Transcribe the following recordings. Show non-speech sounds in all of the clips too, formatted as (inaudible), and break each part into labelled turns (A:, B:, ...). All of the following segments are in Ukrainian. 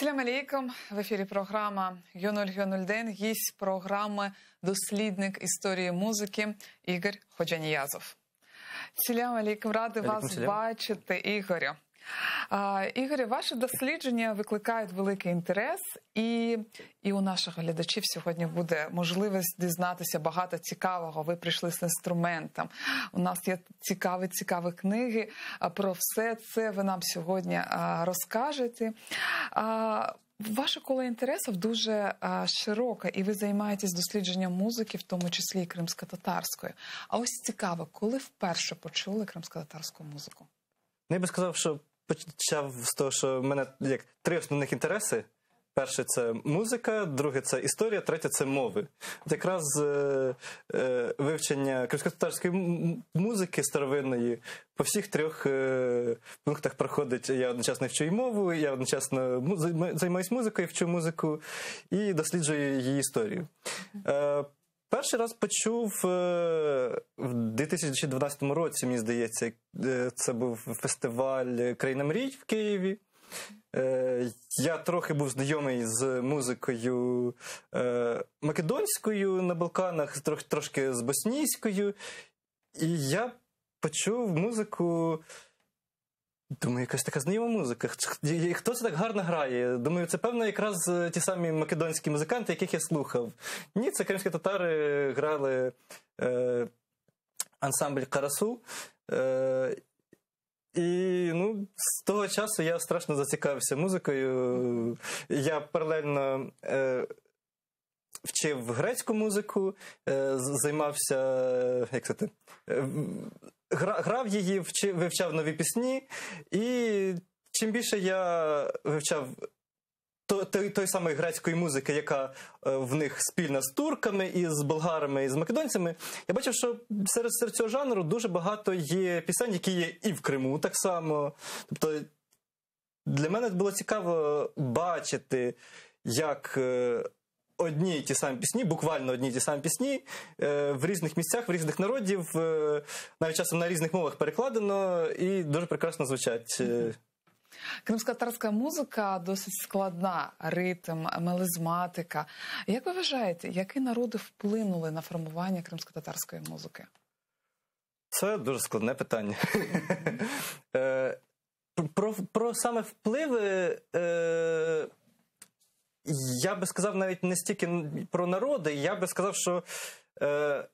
A: Салям алейкум. в ефірі. Програма йонуль Гість програми дослідник історії музики Ігор Ходжаніязов. Салям алейкум. ради алейкум, вас бачити, Ігорю. Ігорі, ваші дослідження викликають великий інтерес, і і у наших глядачів сьогодні буде можливість дізнатися багато цікавого. Ви прийшли з інструментом. У нас є цікаві цікаві книги. Про все це ви нам сьогодні розкажете. Ваше коло інтересів дуже широке, і ви займаєтесь дослідженням музики, в тому числі і кримсько-татарської. А ось цікаво, коли вперше почули кримсько-татарську музику?
B: Ну, я би сказав, що почав з того, що в мене як три основних інтереси. Перше це музика, друге це історія, третє це мови. От Якраз е, е, вивчення кримсько музики старовинної по всіх трьох е, пунктах проходить. Я одночасно вчу і мову, я одночасно займаюся музикою, вчу музику і досліджую її історію. Е, Перший раз почув е, в 2012 році, мені здається, е, це був фестиваль Країна мрій в Києві. Е, я трохи був знайомий з музикою македонською на Балканах, трошки з боснійською. І я почув музику Думаю, якась така знайома музика. Хто це так гарно грає? Думаю, це певно якраз е, ті самі македонські музиканти, яких я слухав. Ні, це кримські татари грали е, ансамбль Карасу. Е, і ну, з того часу я страшно зацікавився музикою. Я паралельно. Е, Вчив грецьку музику, е, займався е, як сказати, грав її, вивчав нові пісні, і чим більше я вивчав. Той, той самої грецької музики, яка е, в них спільна з турками, і з болгарами, і з македонцями, я бачив, що серед серед цього жанру дуже багато є пісень, які є і в Криму так само. Тобто для мене було цікаво бачити, як е, одні і ті самі пісні, буквально одні й ті самі пісні е, в різних місцях, в різних народів, е, навіть часом на різних мовах перекладено і дуже прекрасно звучать. Е.
A: Кримсько-татарська музика досить складна, ритм, мелизматика. Як ви вважаєте, які народи вплинули на формування кримсько-татарської
B: музики? Це дуже складне питання. (laughs) Про про саме впливи. Е я би сказав навіть не стільки про народи, я би сказав, що е,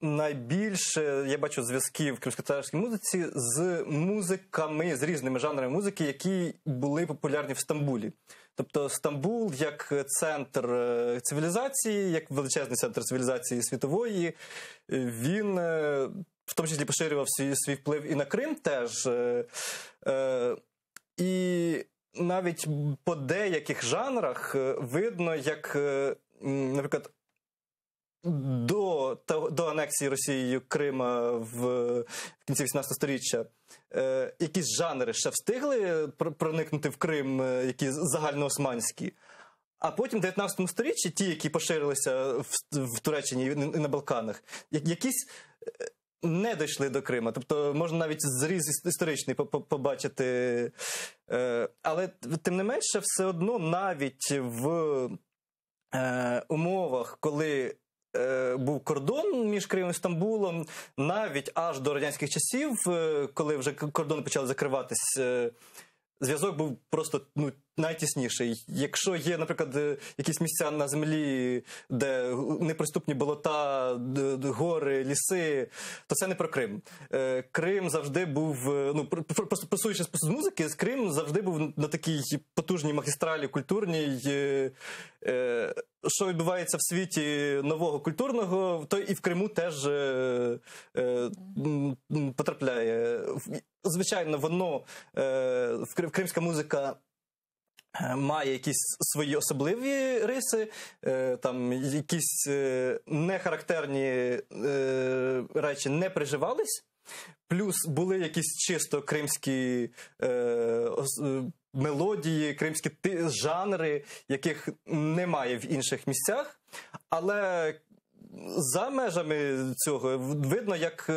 B: найбільше я бачу зв'язків в кримськотарській музиці з музиками, з різними жанрами музики, які були популярні в Стамбулі. Тобто Стамбул як центр е, цивілізації, як величезний центр цивілізації світової, е, він е, в тому числі поширював свій свій вплив і на Крим теж. Е, і навіть по деяких жанрах е, видно, як, е, наприклад, до до анексії Росією Крима в, е, в кінці 18 століття е, якісь жанри ще встигли проникнути в Крим, які загальноосманські. А потім в 19 столітті, ті, які поширилися в, в Туреччині і на Балканах, якісь не дійшли до Крима. Тобто можна навіть зріз історичний побачити. Е, але тим не менше, все одно навіть в е, умовах, коли. Е, був кордон між Кримом і Стамбулом, навіть аж до радянських часів, коли вже кордон почали закриватись зв'язок був просто ну найтісніший. Якщо є, наприклад, е, якісь місця на землі, де неприступні болота, гори, ліси, то це не про Крим. Е, Крим завжди був. Е, ну просто просуючись з музики, Крим завжди був на такій потужній магістралі культурній. Що відбувається в світі нового культурного, то і в Криму теж потрапляє. Тобто, звичайно, воно е, кримська музика. Е, має якісь свої особливі риси, е, там якісь е, нехарактерні речі не приживались, плюс були якісь чисто кримські мелодії, кримські жанри, яких немає в інших місцях. Але за межами цього видно, як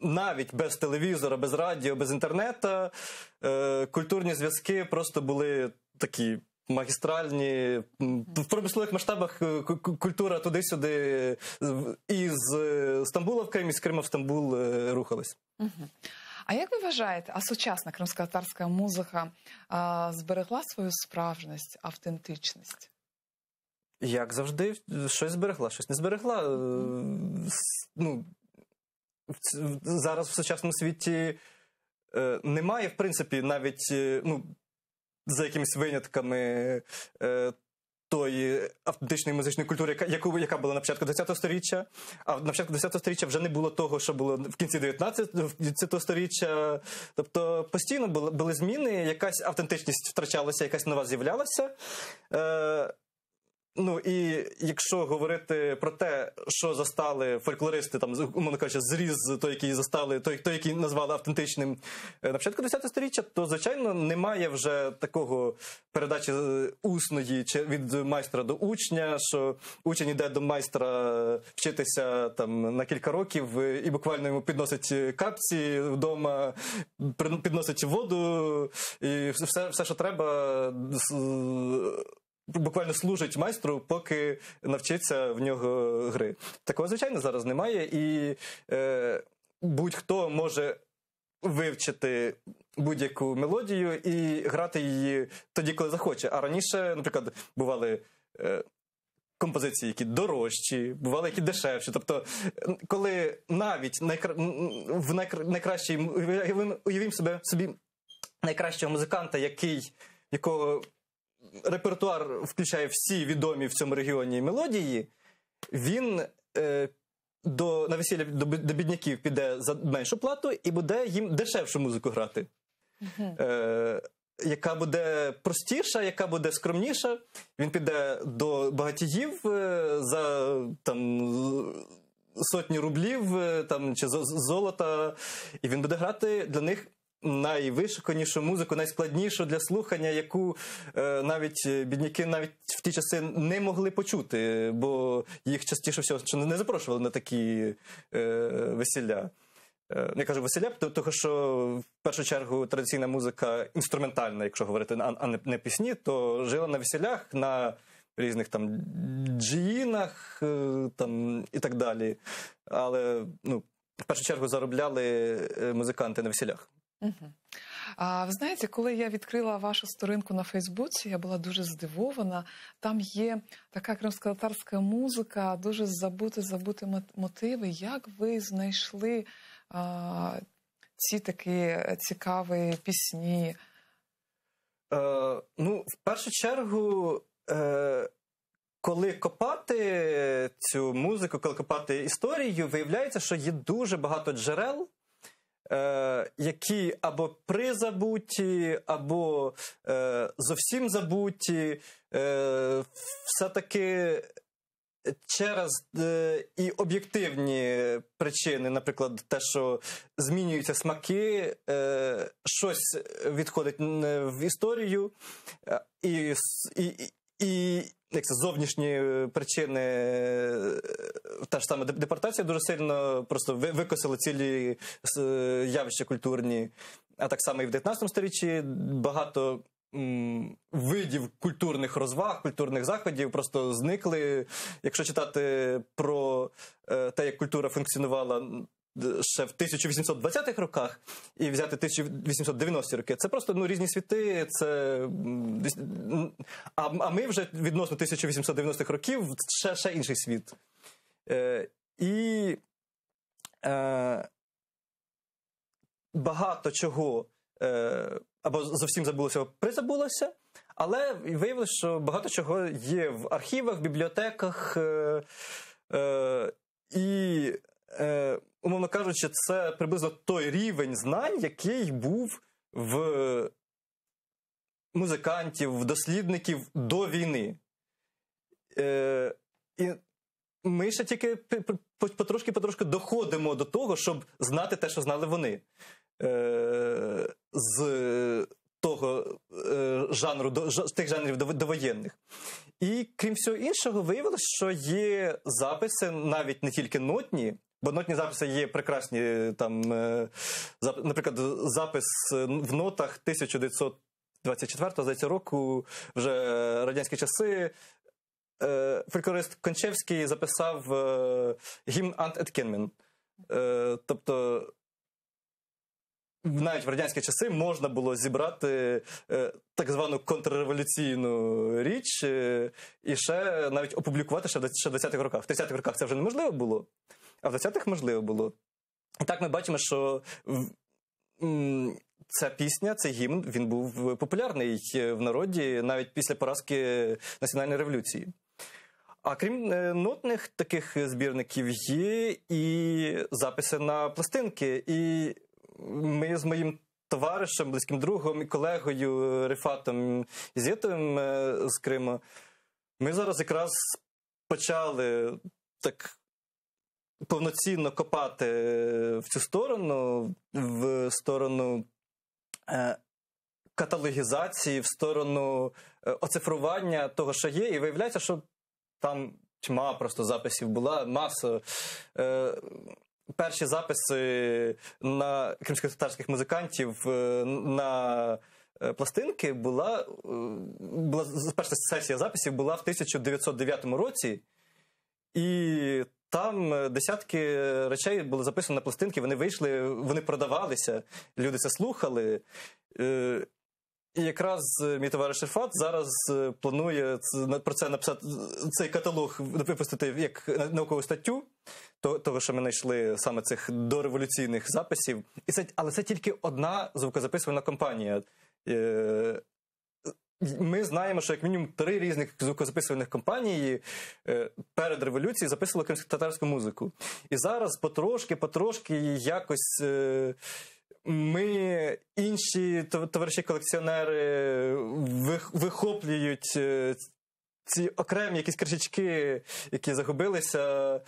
B: навіть без телевізора, без радіо, без інтернету е, культурні зв'язки просто були такі. Магістральні в промислових масштабах е, культура туди-сюди із е, Стамбула в Крим, із Крима в Стамбул е, рухались. А
A: як ви вважаєте, а сучасна кримська татарська музика а, зберегла свою справжність,
B: автентичність? Як завжди, щось зберегла, щось не зберегла. Ну, зараз в сучасному світі е, немає, в принципі, навіть е, ну, за якимись винятками е, тої автентичної музичної культури, яка яку, яка була на початку 20-го сторіччя. А на початку 20-го сторіччя вже не було того, що було в кінці 19-го сторіччя. Тобто постійно були, були зміни, якась автентичність втрачалася, якась нова з'являлася. Е, Ну і якщо говорити про те, що застали фольклористи, там умовно кажучи, зріз той, який застали, той, той, який назвали автентичним е, на початку 10 століття, то звичайно немає вже такого передачі е, усної чи від майстра до учня, що учень іде до майстра е, вчитися там на кілька років, і буквально йому підносить капці вдома, підносить воду, і все, все що треба, буквально служить майстру, поки навчиться в нього гри. Такого, звичайно, зараз немає, і е, будь-хто може вивчити. Будь-яку мелодію і грати її тоді, коли захоче. А раніше, наприклад, бували е, композиції, які дорожчі, бували які дешевші. Тобто, коли навіть найкра... в найкра... найкращій уявимо собі собі найкращого музиканта, який якого репертуар включає всі відомі в цьому регіоні мелодії, він е, до, на весілля до, до бідняків піде за меншу плату і буде їм дешевшу музику грати. Е, яка буде простіша, яка буде скромніша, він піде до багатіїв е, за там сотні рублів е, там, чи золота, і він буде грати для них найвишуканішу музику, найскладнішу для слухання, яку е, навіть е, бідняки навіть в ті часи не могли почути, бо їх частіше всього не запрошували на такі е, весілля. Я кажу веселя, тому що в першу чергу традиційна музика інструментальна, якщо говорити а не пісні, то жила на весілях, на різних там джіїнах там, і так далі. Але ну, в першу чергу заробляли музиканти на весілях.
A: А ви знаєте, коли я відкрила вашу сторінку на Фейсбуці, я була дуже здивована. Там є така кримськотарська музика, дуже забути забути мотиви. Як ви знайшли а, ці такі е, цікаві пісні?
B: Е, Ну, в першу чергу, е, коли копати цю музику, коли копати історію, виявляється, що є дуже багато джерел е, які або призабуті, або е, зовсім забуті, е, все-таки через е, і об'єктивні причини, наприклад, те, що змінюються смаки, е, щось відходить е, в історію, е, і, і, і як це зовнішні е, причини е, та ж саме депортація дуже сильно просто викосила цілі е, явища культурні. А так само і в 19 сторіччі багато м, видів культурних розваг, культурних заходів просто зникли. Якщо читати про те, як культура функціонувала ще в 1820-х роках і взяти 1890-ті роки. Це просто ну, різні світи. Це а, а ми вже відносно 1890-х років ще, ще інший світ. Е, І е, багато чого е, або зовсім забулося, або призабулося. Але виявилося, що багато чого є в архівах, бібліотеках. Е, е, І е, умовно кажучи, це приблизно той рівень знань, який був в музикантів, в дослідників до війни. Е, І ми ще тільки потрошки-потрошки доходимо до того, щоб знати те, що знали вони. Е, з того е, жанру, до, ж, тих жанрів довоєнних. І крім всього іншого, виявилося, що є записи, навіть не тільки нотні, Бо нотні записи є прекрасні. Там, е, Наприклад, запис е, в нотах 1924 за цього року, вже радянські часи. Е, фольклорист Кончевський записав гімн Ант Еткенмен. Тобто, навіть в радянські часи можна було зібрати так звану контрреволюційну річ і ще навіть опублікувати ще в 10-х роках. В 30-х роках це вже неможливо було а в 20-х можливо було. І так ми бачимо, що ця пісня, цей гімн, він був популярний е, в народі навіть після поразки національної революції. А крім е, нотних таких збірників, є і записи на пластинки. І ми з моїм товаришем, близьким другом і колегою Рифатом Зітовим е, з Криму, ми зараз якраз почали так повноцінно копати е, в цю сторону, в сторону е, каталогізації, в сторону е, оцифрування того, що є, і виявляється, що там тьма просто записів була маса. Перші записи на кримсько-татарських музикантів на пластинки була була перша сесія записів була в 1909 році, і там е, десятки речей були записані на пластинки, вони вийшли, вони продавалися, люди це слухали. Е, і якраз е, мій товариш Шерфат зараз планує про це написати цей каталог випустити як наукову статтю, того, що ми знайшли саме цих дореволюційних записів. І це, Але це тільки одна звукозаписувальна компанія. Ми знаємо, що як мінімум три різних звукозаписувальних компанії е, перед революцією записували кримсько-татарську музику. І зараз потрошки-потрошки якось е, ми інші товариші-колекціонери вихоплюють е, ці окремі якісь кришечки, які загубилися,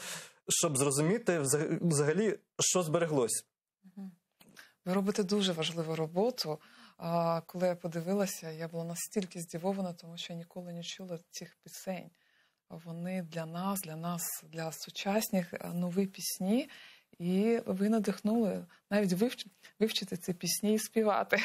B: щоб зрозуміти взагалі, що збереглось.
A: Ви робите дуже важливу роботу. А коли я подивилася, я була настільки здивована, тому що я ніколи не чула цих пісень. Вони для нас, для нас, для сучасних е, нові пісні, і ви надихнули навіть вивчити, вивчити ці пісні і співати.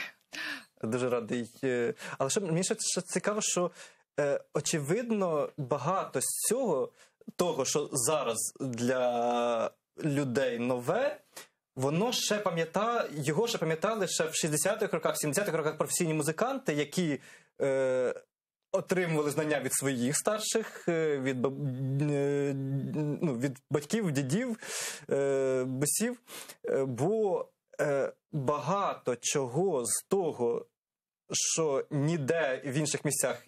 B: Дуже радий. Е, але що мені ще цікаво, що е, очевидно багато з цього, того, що зараз для людей нове. Воно ще пам'ятає, його ще пам'ятали ще в 60-х роках, 70-х роках професійні музиканти, які е, отримували знання від своїх старших, е, від е, ну, від батьків, дідів, е, босів. Е, бо е, багато чого з того, що ніде в інших місцях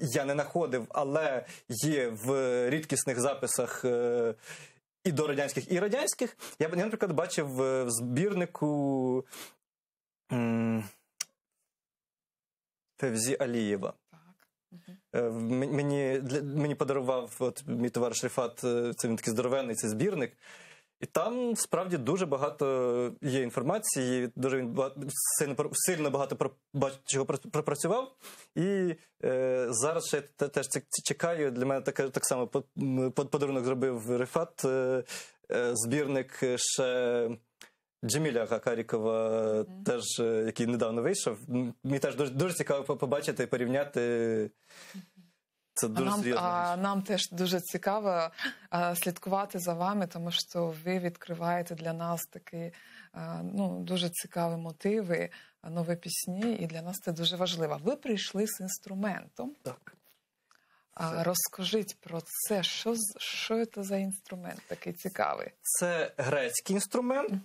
B: я не знаходив, але є в рідкісних записах. Е, і до радянських, і радянських. Я, я наприклад, бачив е, в збірнику Февзі Алієва. Е, мені мені подарував от, мій товариш Ріфат, е, це він такий здоровенний цей збірник. І там справді дуже багато є інформації, дуже він багато, сильно, сильно багато про чого пропрацював. І е, зараз ще теж чекаю. Для мене так, так само подарунок зробив Рефат, е, е, збірник ще. Джеміля Гакарікова, mm. теж е, який недавно вийшов. Мені теж дуже дуже цікаво побачити і порівняти це дуже нам, серйозно. А
A: нам теж дуже цікаво а, слідкувати за вами, тому що ви відкриваєте для нас такі а, ну дуже цікаві мотиви, нові пісні, і для нас це дуже важливо. Ви прийшли з інструментом. Так. А, розкажіть про це, що що це за інструмент такий цікавий?
B: Це грецький інструмент,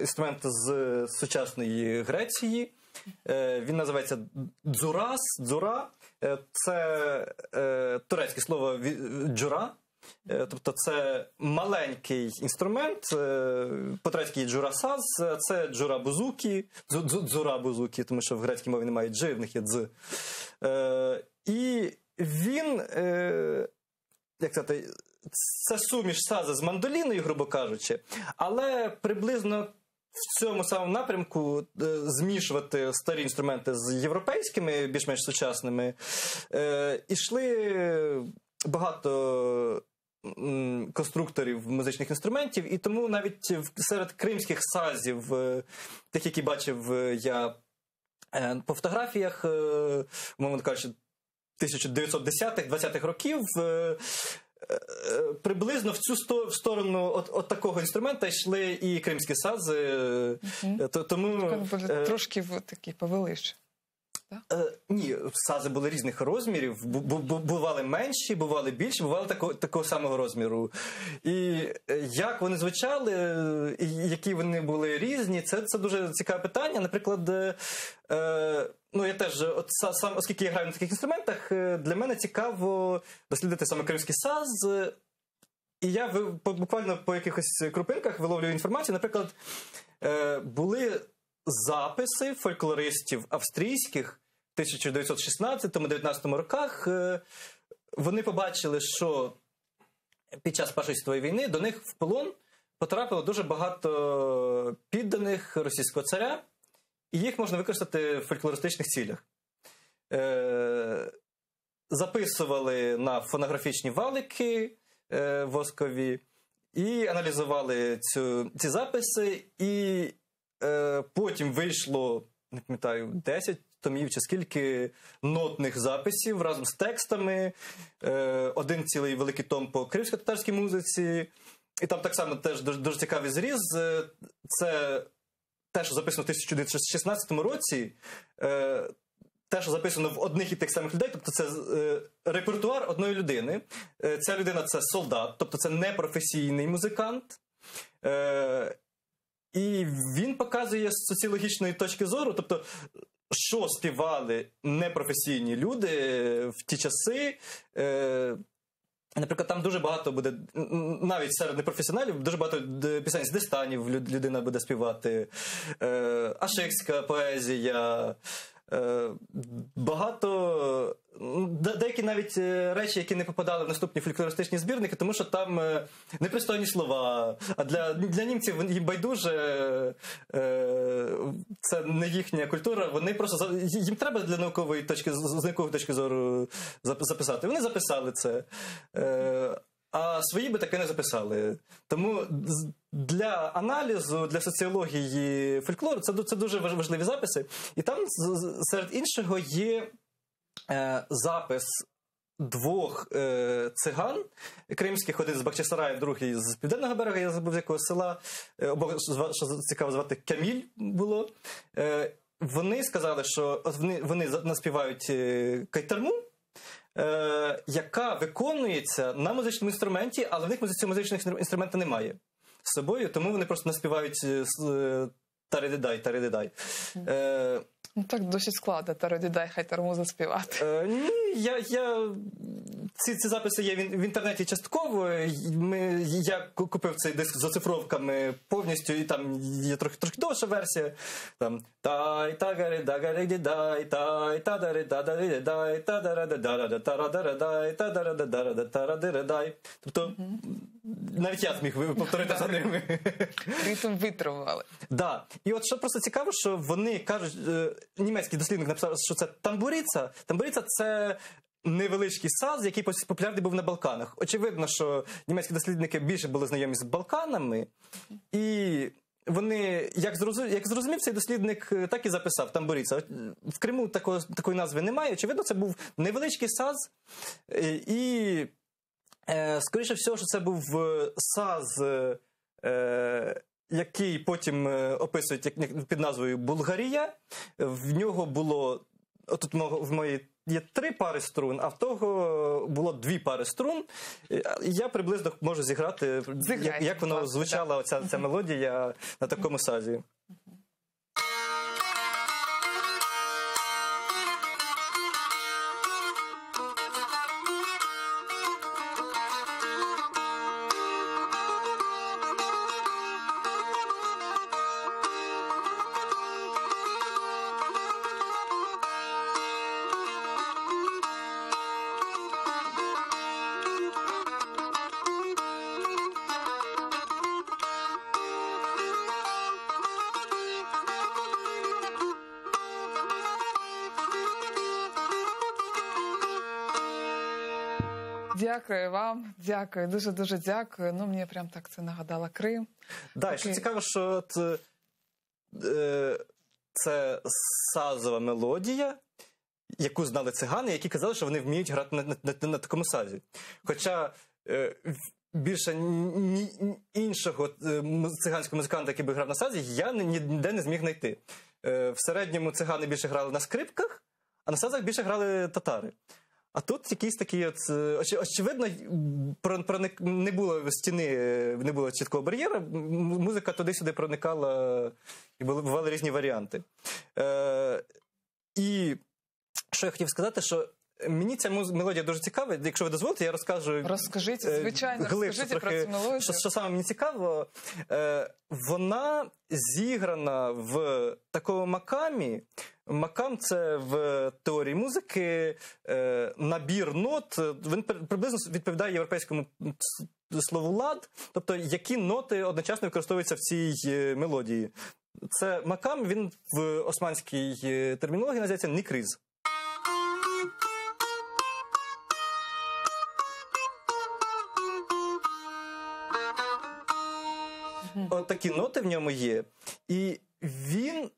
B: інструмент з сучасної Греції. Е, він називається дзурас, дзура. Е, це е, турецьке слово джура. Е, тобто це маленький інструмент, е, по-турецьки джурасаз, це джурабузукі, дзурабузукі, тому що в грецькій мові немає джи, в них є дз. І він, як сказати, це суміш саза з мандоліною, грубо кажучи, але приблизно в цьому самому напрямку е, змішувати старі інструменти з європейськими, більш-менш сучасними, е, ішли багато. Конструкторів музичних інструментів, і тому навіть серед кримських сазів, е, тих, які бачив я по фотографіях, мовно кажучи, 1910-х, 20-х років приблизно в цю сто, в сторону от, от такого інструмента йшли і кримські сази. Угу. То, тому... Тільки е,
A: Трошки в такі повели ще
B: так? Е, Ні, сази були різних розмірів. Бували менші, бували більші, бували такого такого самого розміру. І е, як вони звучали, і які вони були різні, це це дуже цікаве питання. Наприклад, е, е ну я теж, от сам, оскільки я граю на таких інструментах, е, для мене цікаво дослідити саме кримський саз. І я буквально по якихось крупинках виловлюю інформацію. Наприклад, були записи фольклористів австрійських, 1916-19 роках е, вони побачили, що під час Першої світової війни до них в полон потрапило дуже багато підданих російського царя, і їх можна використати в фольклористичних цілях. Е, записували на фонографічні валики е, воскові і аналізували цю, ці записи, і потім вийшло. Не пам'ятаю, 10 томів чи скільки нотних записів разом з текстами, е, один цілий великий том по кримсько-татарській музиці. І там так само теж дуже, дуже цікавий зріз. Е, це те, що записано в 1916 році. Е, те, що записано в одних і тих самих людей, тобто це е, репертуар одної людини. Е, ця людина це солдат, тобто це непрофесійний музикант. Е, І він показує з соціологічної точки зору, тобто що співали непрофесійні люди в ті часи. Е, Наприклад, там дуже багато буде, навіть серед непрофесіоналів, дуже багато пісень з дистанів людина буде співати, е, ашекська поезія, Е, багато ну, деякі навіть е, речі, які не попадали в наступні фольклористичні збірники, тому що там е, непристойні слова. А для для німців їм байдуже це не їхня культура. Вони просто їм треба для наукової точки з наукової точки зору записати. Вони записали це а свої би таке не записали. Тому для аналізу, для соціології фольклору це це дуже важливі записи. І там, серед іншого, є е, запис. Двох е, циган кримських, один з Бахчисараю, другий з південного берега, я забув з якого села, е, обох що цікаво звати Каміль було. Е, Вони сказали, що вони вони наспівають е, кайтарму е, яка виконується на музичному інструменті, але в них музичних інструментів немає з собою, тому вони просто наспівають е, е, таридидай, таридидай. Е, Ну, так досить складно, Таридидай, хай тормоза співати. Е, Ні, я я ці ці записи є в інтернеті частково. Ми, Я купив цей диск з оцифровками повністю, і там є трохи трохи довша версія. Там тай, й та гари, да гари, да, і та й та дари, да дари, да, і та дара, да дара, та дара, да, та дара, да дара, да та дара, да. Тобто навіть я зміг повторити за ними. Ритм витривали. Да. І от що просто цікаво, що вони кажуть, е, німецький дослідник написав, що це тамбуріця. Тамбуріця це невеличкий саз, який популярний був на Балканах. Очевидно, що німецькі дослідники більше були знайомі з Балканами, і вони, як зрозумів, як зрозумів цей дослідник, е, так і записав тамбуріця. В Криму такої, такої назви немає. Очевидно, це був невеличкий саз е, і. Е, скоріше всього, що це був САЗ, який потім описують як під назвою Булгарія. В нього було, отут в моїй є три пари струн, а в того було дві пари струн. Е, я приблизно можу зіграти, Зіграйте, як, як воно звучала оця ця мелодія на такому сазі.
A: Дякую вам, дякую, дуже дуже дякую. Ну мені прям так це нагадала Крим.
B: Да, Такий... що цікаво, що це, це сазова мелодія. Яку знали цигани, які казали, що вони вміють грати на на, на, на такому сазі. Хоча е, більше ні, іншого е, циганського музиканта, який би грав на сазі, я ніде не зміг знайти. Е, В середньому цигани більше грали на скрипках, а на сазах більше грали татари. А тут якийсь такий, от, е, очевидно, про, про не, не було стіни, е, не було чіткого бар'єра. Музика туди-сюди проникала, і були бували різні варіанти. Е, І що я хотів сказати, що Мені ця мелодія дуже цікава. Якщо ви дозволите, я розкажу е, розкажіть звичайно, глибше, розкажіть про цю мелодію. Що, що саме мені цікаво, е, вона зіграна в такому макамі. Макам це в теорії музики е, набір нот. Він приблизно відповідає європейському слову лад, тобто які ноти одночасно використовуються в цій мелодії. Це макам. Він в османській термінології називається нікриз. От такі ноти в ньому є. І він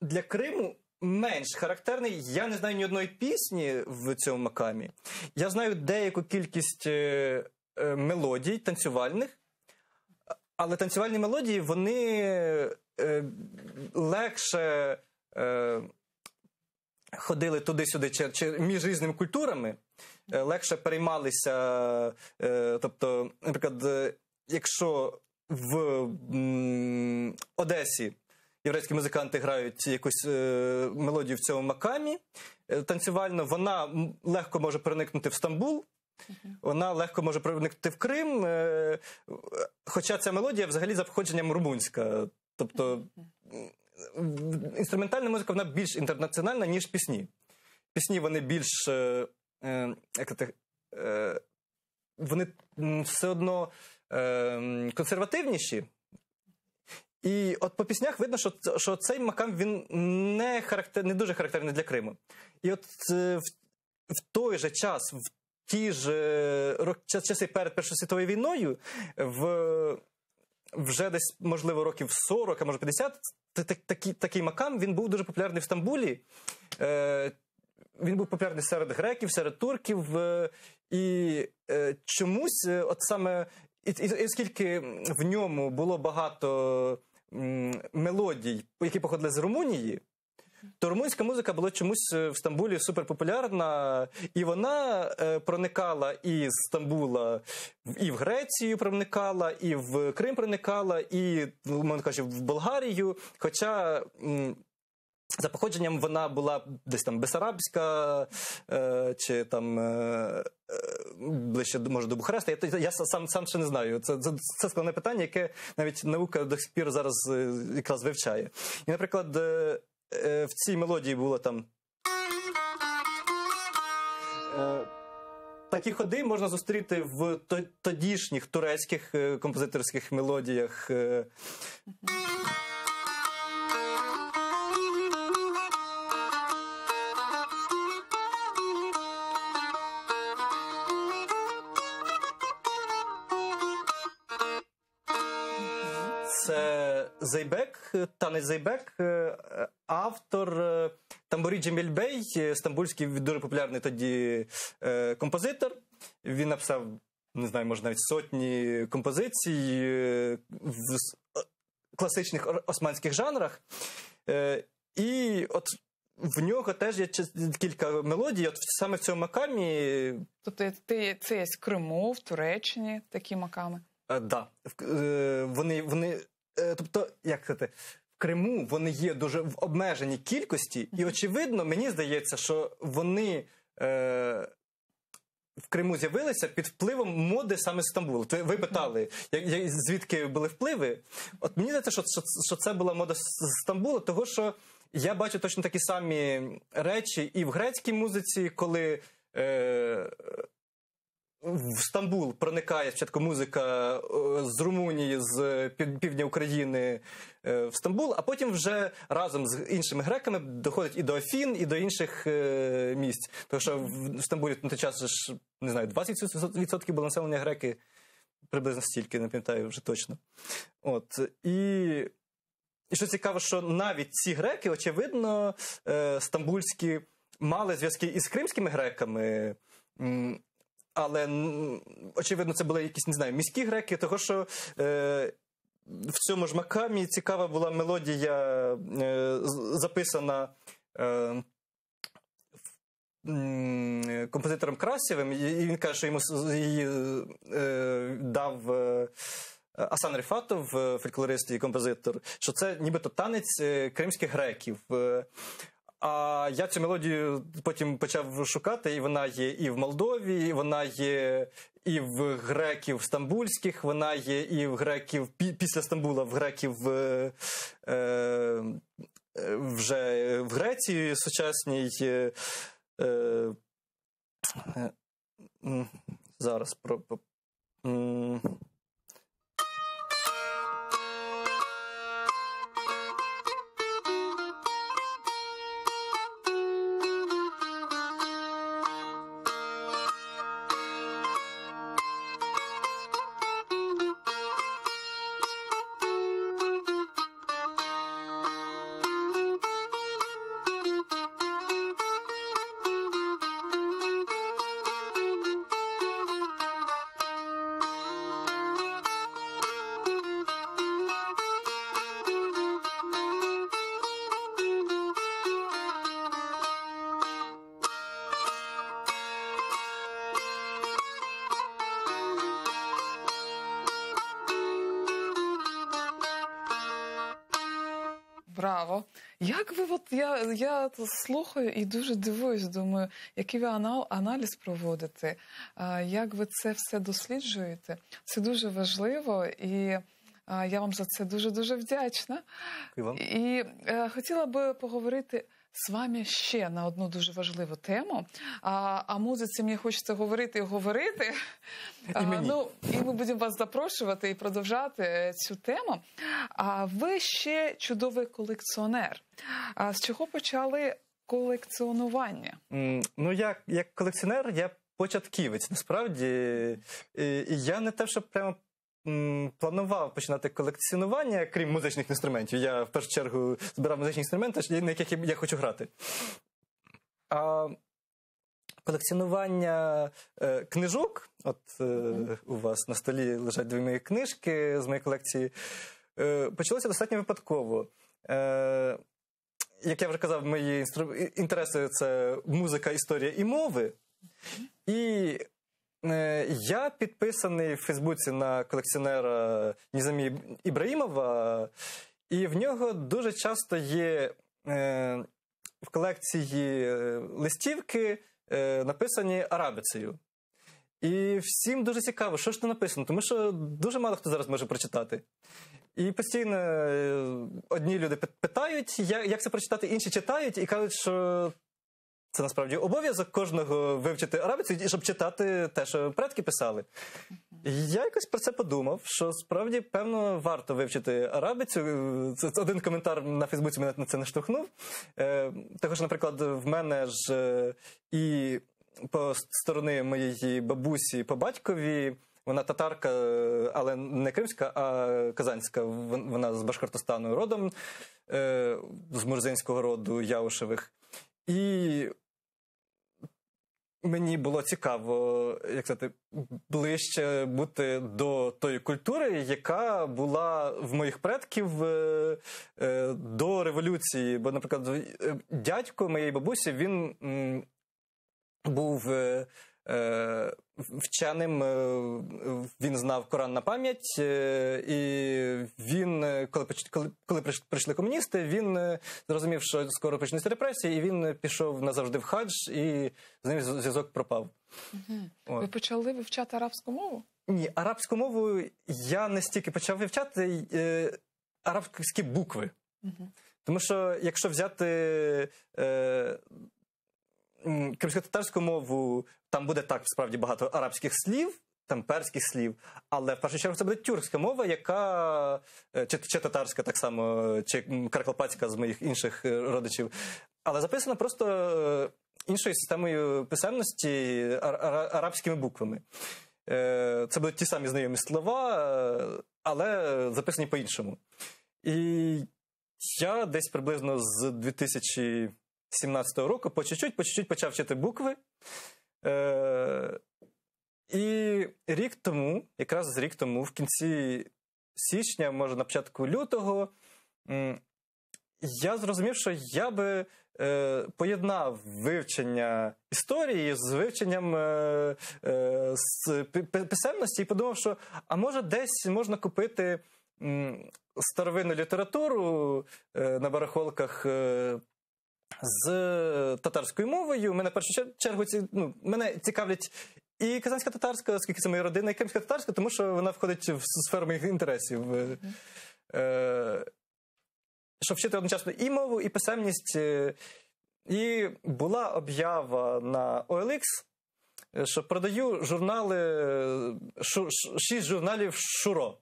B: для Криму. Менш характерний, я не знаю ні одної пісні в цьому макамі. Я знаю деяку кількість е, е, мелодій танцювальних, але танцювальні мелодії вони е, легше е, ходили туди-сюди між різними культурами, е, легше переймалися. Е, тобто, наприклад, якщо в м, Одесі єврейські музиканти грають якусь е, мелодію в цьому макамі е, танцювально, вона легко може проникнути в Стамбул. Вона легко може проникнути в Крим, е, хоча ця мелодія взагалі за походженням румунська. Тобто м, інструментальна музика вона більш інтернаціональна, ніж пісні. Пісні вони більш е, е, е, вони все одно Ем, консервативніші. І от по піснях видно, що що цей макам він не характер, не дуже характерний для Криму. І от е, в, в той же час, в ті ж е, часи перед Першою світовою війною, в вже десь, можливо, років 40, а може 50, такий такий макам він був дуже популярний в Стамбулі. Е, Він був популярний серед греків, серед турків. Е, і чомусь, от саме і, і оскільки в ньому було багато мелодій, які походили з Румунії, то румунська музика була чомусь е, в Стамбулі суперпопулярна, і вона е, проникала і з Стамбула і в Грецію проникала, і в Крим проникала, і, ну, мовно кажучи, в Болгарію. Хоча. М, за походженням вона була десь там Бесарабська е, чи там е, е ближче може до Бухареста. Я я сам сам ще не знаю. Це це, це складне питання, яке навіть наука до сих пір зараз е, якраз вивчає. І, наприклад, е, е, в цій мелодії було там. Такі ходи можна зустріти в тодішніх турецьких композиторських мелодіях. Зайбек е, та не Зайбек, е, е, автор Тамбурі Джемільбей, стамбульський дуже популярний тоді композитор. Він написав, не знаю, може навіть сотні композицій в класичних османських жанрах. І от в нього теж є кілька мелодій. От саме в цьому макамі.
A: Тобто ти це є в Криму, в Туреччині такі маками.
B: Так, да. вони вони Е, тобто, як сказати, в Криму вони є дуже в обмеженій кількості, і очевидно, мені здається, що вони. Е, в Криму з'явилися під впливом моди саме Стамбулу. ви питали, як, як звідки були впливи? От мені здається, що, що що, це була мода з Стамбулу, того що я бачу точно такі самі речі і в грецькій музиці, коли е, в Стамбул проникає спочатку музика е, з Румунії, з півдня України е, в Стамбул, а потім вже разом з іншими греками доходить і до Афін, і до інших е, місць. Тому що в Стамбулі на той час ж не знаю, 20% було населення греки, приблизно стільки, не пам'ятаю вже точно. От і. І що цікаво, що навіть ці греки, очевидно, стамбульські мали зв'язки із кримськими греками, але очевидно, це були якісь не знаю, міські греки, того що. Е, в цьому ж макамі цікава була мелодія, е, записана е, композитором Красєвим, і він каже, що йому її е, дав Асан Рифатов, фольклорист і композитор, що це нібито танець кримських греків. А я цю мелодію потім почав шукати, і вона є і в Молдові, і вона є і в греків стамбульських, вона є і в греків після Стамбула, в греків е, е, вже в Греції сучасній. Е, е, Зараз про. М-
A: цікаво. Як ви от я я слухаю і дуже дивуюсь, думаю, який ви аналіз проводите, як ви це все досліджуєте? Це дуже важливо і. Я вам за це дуже дуже вдячна. І, вам. і е, хотіла би поговорити з вами ще на одну дуже важливу тему. А а музиці мені хочеться говорити і говорити. І мені. А, ну і ми будемо вас запрошувати і продовжати цю тему. А ви ще чудовий колекціонер. А з чого почали колекціонування?
B: Ну я як колекціонер, я початківець. Насправді я не те, що прямо. Планував починати колекціонування, крім музичних інструментів. Я в першу чергу збирав музичні інструменти, на яких я хочу грати. А колекціонування е, книжок. От е, у вас на столі лежать дві мої книжки з моєї колекції. Е, почалося достатньо випадково. Е, Як я вже казав, мої інструменти інтереси це музика, історія і мови. І Е, я підписаний в Фейсбуці на колекціонера Нізамі Ібраїмова, і в нього дуже часто є е, в колекції е, листівки, написані арабицею. І всім дуже цікаво, що ж там написано, тому що дуже мало хто зараз може прочитати. І постійно одні люди питають, як це прочитати, інші читають і кажуть, що це насправді обов'язок кожного вивчити арабицю, і щоб читати те, що предки писали. Я якось про це подумав, що справді, певно, варто вивчити арабицю. Це один коментар на Фейсбуці мене на це наштовхнув. Е, Також, наприклад, в мене ж е, і по сторони моєї бабусі, по батькові. Вона татарка, але не кримська, а казанська. Вона з Башкортостану родом, е, з Мурзинського роду Яушевих. І Мені було цікаво, е, як сказати, ближче бути до тої культури, яка була в моїх предків е, е, до революції. Бо, наприклад, дядько моєї бабусі він був Е, вченим е, він знав Коран на пам'ять, е, і він, коли прийшли комуністи, він зрозумів, що скоро почнеться репресії, і він пішов назавжди в хадж, і з ним зв'язок пропав. Угу. Ви
A: почали вивчати арабську мову?
B: Ні, арабську мову я не стільки почав вивчати е, арабські букви. Угу. Тому що якщо взяти. Е, кримсько-татарську мову, там буде так справді багато арабських слів, там перських слів, але в першу чергу це буде тюркська мова, яка е, чи, чи татарська, так само, чи каркалпатська з моїх інших е, родичів, але записана просто е, іншою системою писемності арабськими буквами. Це будуть ті самі знайомі слова, але записані по-іншому. І я десь приблизно з 2017 року по чуть-чуть, по чуть-чуть почав вчити букви. Е, І рік тому, якраз рік тому, в кінці січня, може на початку лютого, я зрозумів, що я би е, поєднав вивчення історії з вивченням е, е, писемності і подумав, що а може десь можна купити. Старовинну літературу е, на барахолках е, з е, татарською мовою. Мене в першу чергу ці ну, мене цікавлять. І казанська татарська, оскільки це моя родина, і кримська татарська, тому що вона входить в сферу моїх інтересів. Е, е, щоб вчити одночасно і мову, і писемність. І була об'ява на OLX, що продаю журнали, шість журналів Шуро.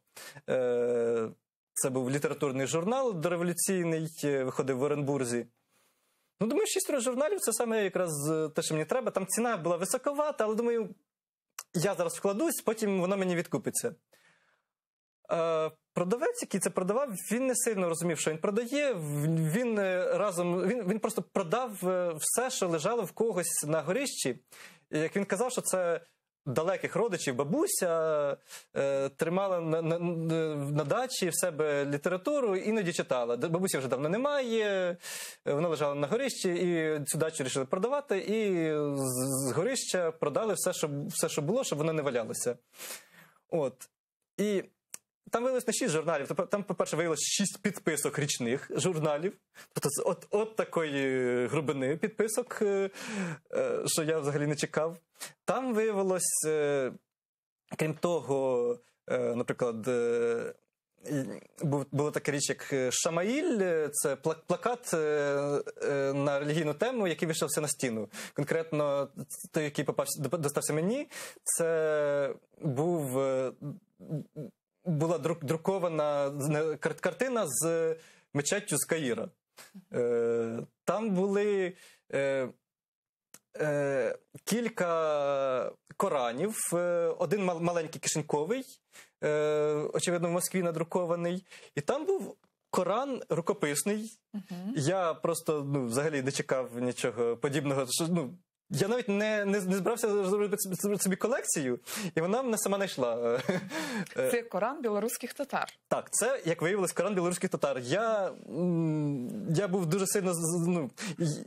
B: Це був літературний журнал дореволюційний, виходив в Оренбурзі. Ну, думаю, шість журналів це саме якраз е, те, що мені треба. Там ціна була високовата, але думаю, я зараз вкладусь, потім воно мені відкупиться. Е, Продавець, який це продавав, він не сильно розумів, що він продає. Він е, разом він, він просто продав е, все, що лежало в когось на горищі. Як він казав, що це далеких родичів бабуся е, тримала на, на на, дачі в себе літературу, іноді читала. Бабуся вже давно немає, е, вона лежала на горищі, і цю дачу вирішили продавати. І з, з горища продали все, що все, що було, щоб воно не валялося. От. І там виявилось не шість журналів. Тобто, там, по-перше, виявилось шість підписок річних журналів. Тобто, от от такої грубини підписок, е, е, що я взагалі не чекав. Там виявилось, е, крім того, наприклад, була така річ, як Шамаїль, це плакат на релігійну тему, який вийшовся на стіну. Конкретно той, який попався достався мені, це був була друкована картина з е, мечеттю з Каїра. Е, там були е, кілька коранів, один маленький кишеньковий, очевидно, в Москві надрукований, і там був. Коран рукописний. Uh Я просто ну, взагалі не чекав нічого подібного. Що, ну, я навіть не не, не збирався зробити собі колекцію, і вона мене сама знайшла. Е, це
A: Коран білоруських татар.
B: Так, це як виявилось Коран білоруських татар. Я я був дуже сильно ну,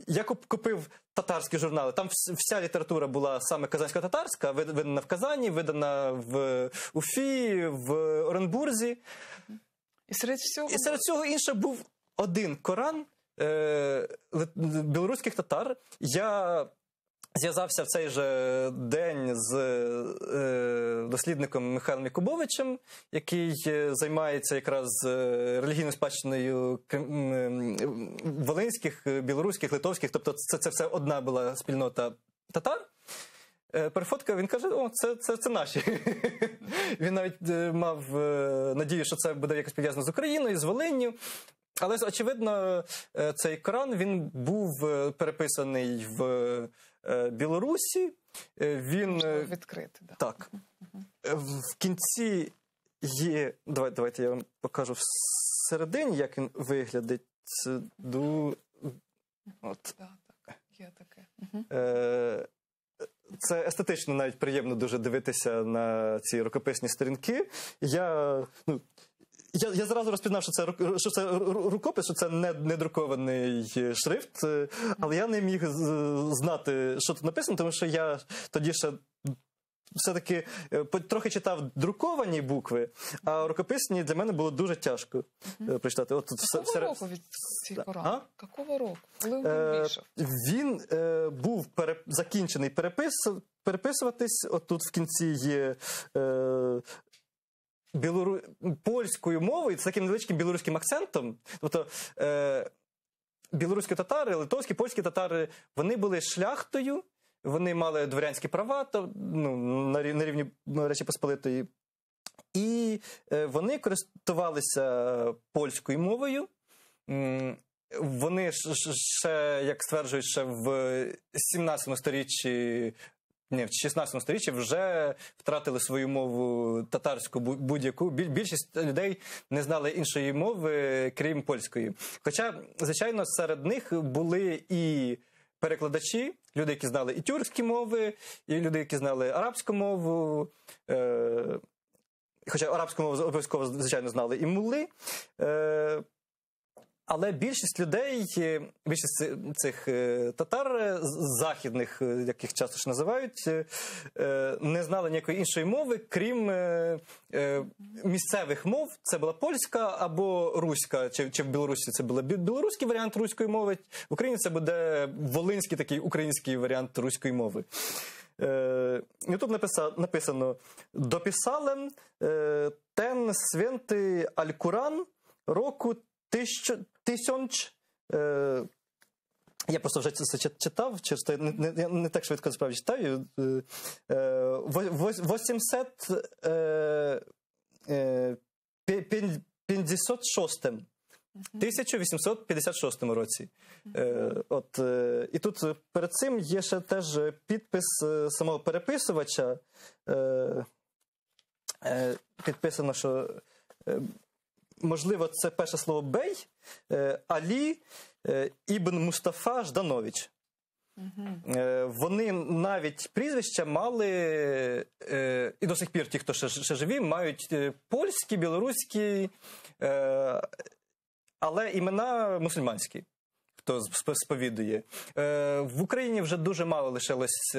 B: я купив татарські журнали. Там вся література була саме казанська татарська, видана в Казані, видана в Уфі, в Оренбурзі. І серед всього І серед всього інше був один Коран е, білоруських татар. Я Зв'язався в цей же день з е, дослідником Михайлом Якубовичем, який е, займається якраз е, релігійно спадщиною волинських, е, білоруських, литовських, тобто це це все одна була спільнота татар. перефоткав, він каже: О, це це, це наші. (laughs) Він навіть мав надію, що це буде якось пов'язано з Україною, з Волинню. Але очевидно, е, цей Коран він був е, переписаний в е, Білорусі. Він відкритий. Да. Так. В кінці є. Давайте, давайте я вам покажу всередині, як він виглядить. Це ду... От. Да, так, є таке. Це естетично навіть приємно дуже дивитися на ці рукописні сторінки. Я ну, я я зразу розпізнав, що це що це рукопис, що це не, не друкований шрифт, е, але я не міг знати, що тут написано, тому що я тоді ще. Все-таки е, трохи читав друковані букви, а рукописні для мене було дуже тяжко mm прочитати. От все, все... року
A: від цей Коран? Какого року?
B: Коли він е, вийшов? Він е, був пере... закінчений перепис. Переписуватись, отут в кінці є е, білору... польською мовою з таким невеличким білоруським акцентом. Тобто е... білоруські татари, литовські, польські татари, вони були шляхтою, вони мали дворянські права то, ну, на рівні на ну, Речі Посполитої. І е, вони користувалися польською мовою. Вони ще, як стверджують, ще в 17 сторіччі ні, в 16 сторіччі вже втратили свою мову татарську будь-яку. Більшість людей не знали іншої мови, крім польської. Хоча, звичайно, серед них були і перекладачі, люди, які знали і тюркські мови, і люди, які знали арабську мову. Е- Хоча арабську мову обов'язково, звичайно, знали і мули. Е- але більшість людей, е, більшість цих е, татар е, західних, яких часто ж називають, не знали ніякої іншої мови, крім місцевих мов. Це була польська або руська, чи чи в Білорусі це був білоруський варіант руської мови. В Україні це буде волинський такий український варіант руської мови. І тут написано: дописалем тен свенти алькуран року тисячу, тисяч. Е, я просто вже це читав, через не, не, не так швидко насправді читаю. Е, 800 е, е, е, 56 1856 році. Е, от, е, І тут перед цим є ще теж підпис е, самого переписувача. Е, е Підписано, що можливо, це перше слово Бей, е, Алі е, Ібн Мустафа Жданович. Угу. Вони навіть прізвища мали, і до сих пір ті, хто ще, ще живі, мають польські, білоруські, але імена мусульманські. Хто сповідує в Україні вже дуже мало лишилось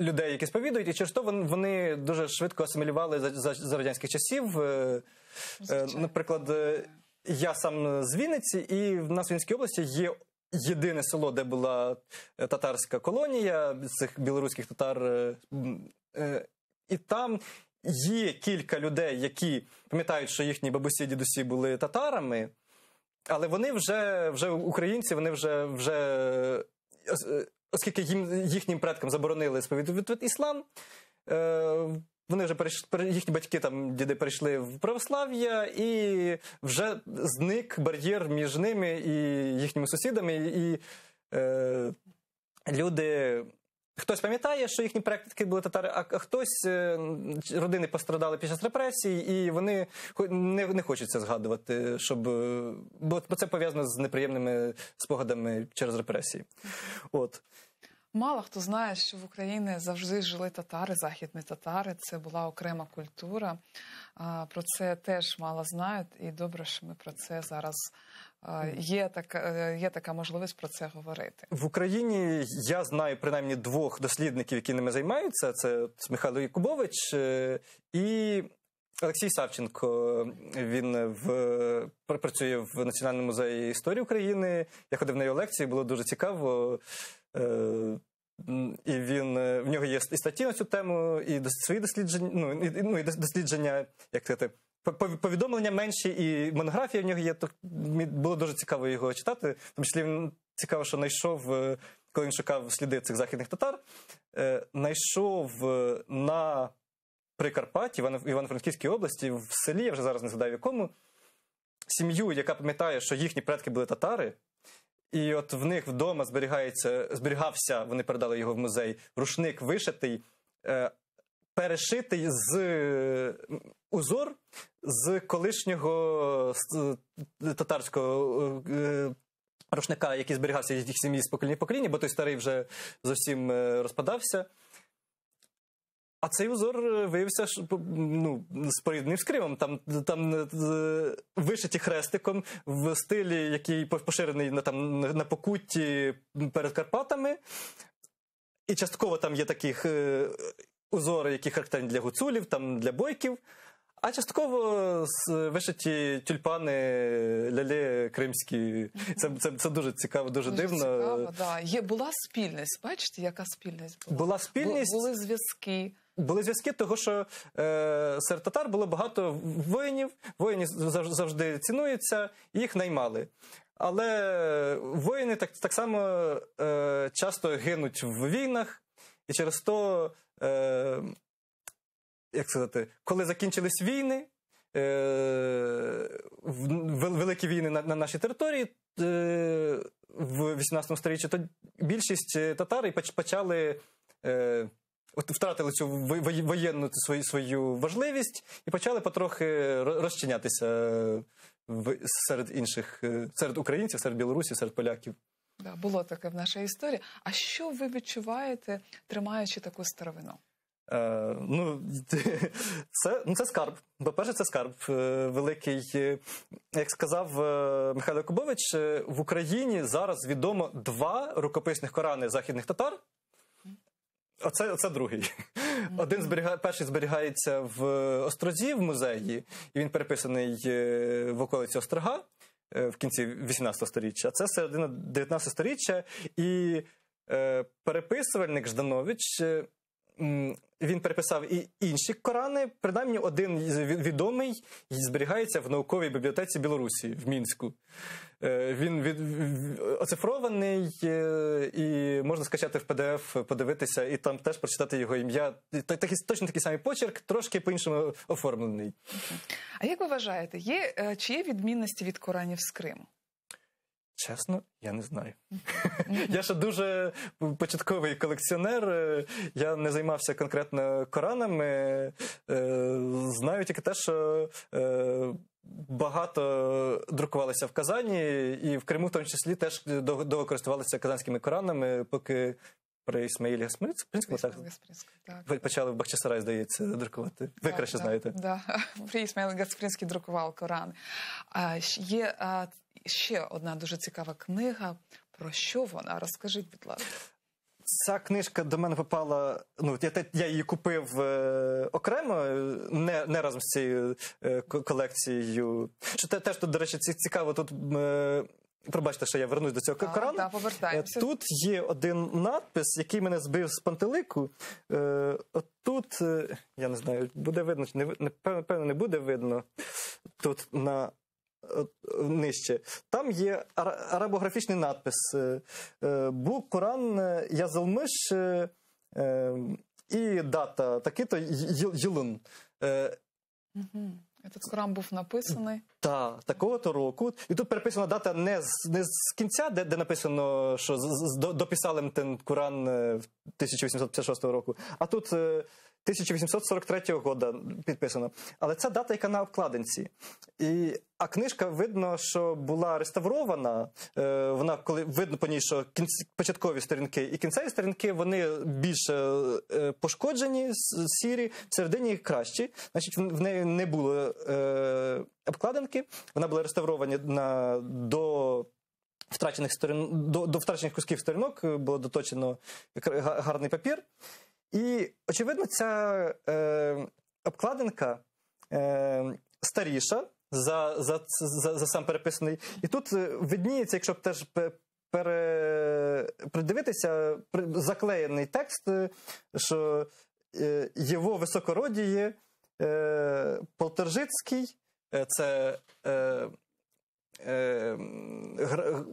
B: людей, які сповідують, і через то вони дуже швидко асимілювали за, за, за радянських часів. Е, е, Звичайно. Наприклад, е, я сам з Вінниці, і в нас в Вінницькій області є. Єдине село, де була татарська колонія цих білоруських татар, і там є кілька людей, які пам'ятають, що їхні бабусі і дідусі були татарами, але вони вже вже українці, вони вже вже оскільки їм їхнім предкам заборонили сповідувати іслам. Е, вони вже перейшли, їхні батьки там діди перейшли в православ'я, і вже зник бар'єр між ними і їхніми сусідами. І е, люди, хтось пам'ятає, що їхні практики були татари, а хтось е, родини пострадали під час репресій, і вони не не хочуть згадувати, щоб е, бо це пов'язано з неприємними спогадами через репресії. От.
A: Мало хто знає, що в Україні завжди жили татари, західні татари. Це була окрема культура. Про це теж мало знають, і добре, що ми про це зараз є така, е, є така можливість про це говорити
B: в Україні. Я знаю принаймні двох дослідників, які ними займаються: це Михайло Якубович е, і. Олексій Савченко він в працює в Національному музеї історії України. Я ходив на його лекції, було дуже цікаво. Е, і він е, в нього є і статті на цю тему, і свої дослідження, ну і ну, і дослідження, як сказати, повідомлення менші, і монографія в нього є. То було дуже цікаво його читати. В тому числі він цікаво, що знайшов, е, коли він шукав сліди цих західних татар, знайшов на Прикарпатті, в Івано-Франківській області, в селі, я вже зараз не згадаю, в якому сім'ю, яка пам'ятає, що їхні предки були татари, і от в них вдома зберігається, зберігався, вони передали його в музей. Рушник вишитий, е, перешитий з узор з колишнього е, татарського е, рушника, який зберігався їх сім'ї з покоління покоління, бо той старий вже зовсім розпадався. А цей узор е, виявився ну, споріднив з Кримом. Там там е, вишиті хрестиком в стилі, який поширений на там на покутті перед Карпатами. І частково там є такі е, узори, які характерні для гуцулів, там для бойків. А частково вишиті тюльпани лялі кримські. Це це, це дуже цікаво, дуже, дуже дивно. Цікаво,
A: да. Є була спільність. Бачите, яка спільність
B: була? Була спільність. Бу, були
A: зв'язки
B: були зв'язки, того що е, серед татар було багато воїнів, воїни завжди цінуються, і їх наймали. Але воїни так так само е, часто гинуть в війнах, і через то, е, як сказати, коли закінчились війни, е, великі війни на, на нашій території. Е, в 18 столітті то більшість е, татар і почали е, от втратили цю воєнну свою свою важливість і почали потрохи розчинятися е, серед інших, е, серед українців, серед білорусів, серед поляків.
A: Да, було таке в нашій історії. А що ви відчуваєте, тримаючи таку старовину?
B: Е, ну, (laughs) це ну, це скарб. По перше, це скарб е, великий. Як сказав Михайло Кубович, в Україні зараз відомо два рукописних корани західних татар. Оце оце другий. Mm-hmm. Один зберігає, перший зберігається в е, Острозі в музеї, і він переписаний е, в околиці Острога е, в кінці 18 століття. це середина 19 століття, і е, переписувальник Жданович він переписав і інші Корани. Принаймні, один відомий зберігається в науковій бібліотеці Білорусі в Мінську. Е, він від... оцифрований, е, і можна скачати в PDF, подивитися, і там теж прочитати його ім'я. Такий точно такий самий почерк, трошки по-іншому оформлений.
A: А як ви вважаєте, є е, чи є відмінності від Коранів з Криму?
B: Чесно, я не знаю. Я ще дуже початковий колекціонер. Е, я не займався конкретно коранами. Е, знаю тільки те, що е, багато друкувалися в Казані, і в Криму, в тому числі, теж довго користувалися казанськими коранами, поки про Ісмаїля Смицпинського так? так. Ви почали в Бахчисарай, здається, друкувати. Ви так, краще так, знаєте.
A: Да. (laughs) При Ісмаїл Гаспринський друкував Коран. А, Є а, ще одна дуже цікава книга. Про що вона? Розкажіть, будь ласка.
B: Ця книжка до мене попала. Ну я я її купив е, окремо, е, не не разом з цією е, колекцією. Що те, теж тут, до речі, цікаво тут. Е, Пробачте, що я вернусь до цього Корану. Тут є один надпис, який мене збив з пантелику. Тут, я не знаю, буде видно, чи не певно, не буде видно тут на нижче. Там є арабографічний надпис. Бук Коран Язелмиш і дата такий-то Юлун.
A: Этот скрам був написаний.
B: Так, такого-то року. І тут переписана дата не з не з кінця, де де написано, що з, з дописали Мтен Куран 1856 е, року. А тут е, 1843 года підписано. Але це дата, яка на обкладинці. І, А книжка видно, що була реставрована. Е, Вона коли видно по ній, що кінці, початкові сторінки і кінцеві сторінки вони більш е, пошкоджені, сірі, всередині кращі. Значить, в, в неї не було е, обкладинки. Вона була реставрована на до. Втрачених сторін до, до втрачених кусків сторінок е, було доточено е, гарний папір. І, очевидно, ця е, обкладинка е, старіша за за, за, за сам переписаний. І тут е, видніється, якщо б теж пере, придивитися, заклеєний текст, е, що е, його високородіє е, Полтержицький, е, це. Е, Е,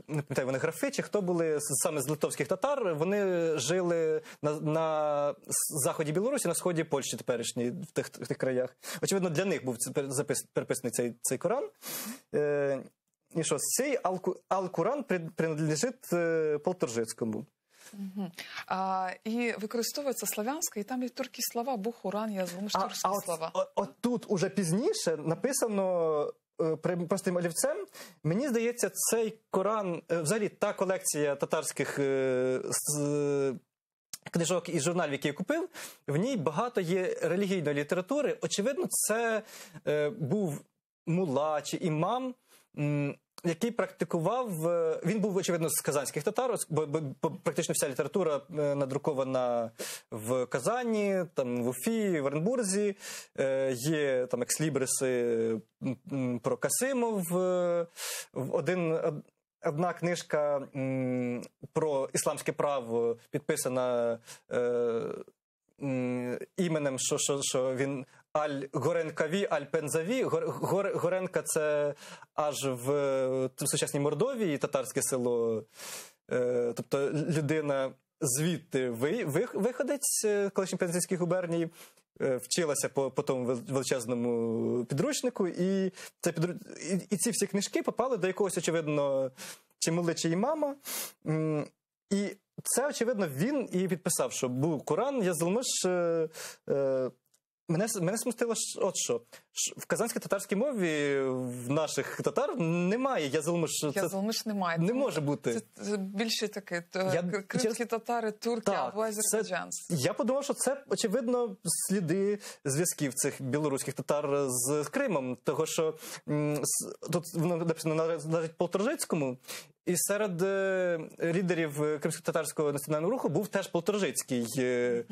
B: не вони графичі, хто були саме з литовських татар, вони жили на на заході Білорусі, на сході Польщі теперішній, в тих в тих краях. Очевидно, для них був запис, переписаний цей цей Коран. Е, І що цей Алкуран принадлежить е, Полторжицькому.
A: Угу. А, І використовується славянська, і там є туркі слова, бухуран, я злому турські
B: слова. От, от тут уже пізніше написано. Е, простим олівцем. Мені здається, цей Коран, е, взагалі, та колекція татарських е, книжок і журналів, які я купив, в ній багато є релігійної літератури. Очевидно, це був мула чи імам який практикував, е, він був очевидно з казанських татар, бо, практично вся література е, надрукована в Казані, там в Уфі, в Оренбурзі. Е, є там екслібриси про Касимов. Один Одна книжка про ісламське право підписана іменем, що що, що він Аль-Горенкаві, Аль-Пензаві. Гор, Гор, Горенка це аж в, е, в сучасній Мордовії татарське село. Е, тобто людина звідти виходець е, колишній пензенській губернії, е, вчилася по, по тому величезному підручнику, і, це підру... і, і ці всі книжки попали до якогось, очевидно, чи мули, чи імама. І це, очевидно, він і підписав, що був Коран, я залмиш. Е, е Мене мене смустило от що в казанській татарській мові в наших татар немає. Язилмиш Язилмиш немає. Не може бути. Це,
A: це більше таке я, кримські татари, турки так, або азербайджанці.
B: Це, я подумав, що це очевидно сліди зв'язків цих білоруських татар з Кримом. Того що тут воно написано на, на, на Полторжецькому, і серед е, лідерів е, кримсько-татарського національного руху був теж Полторжицький, mm.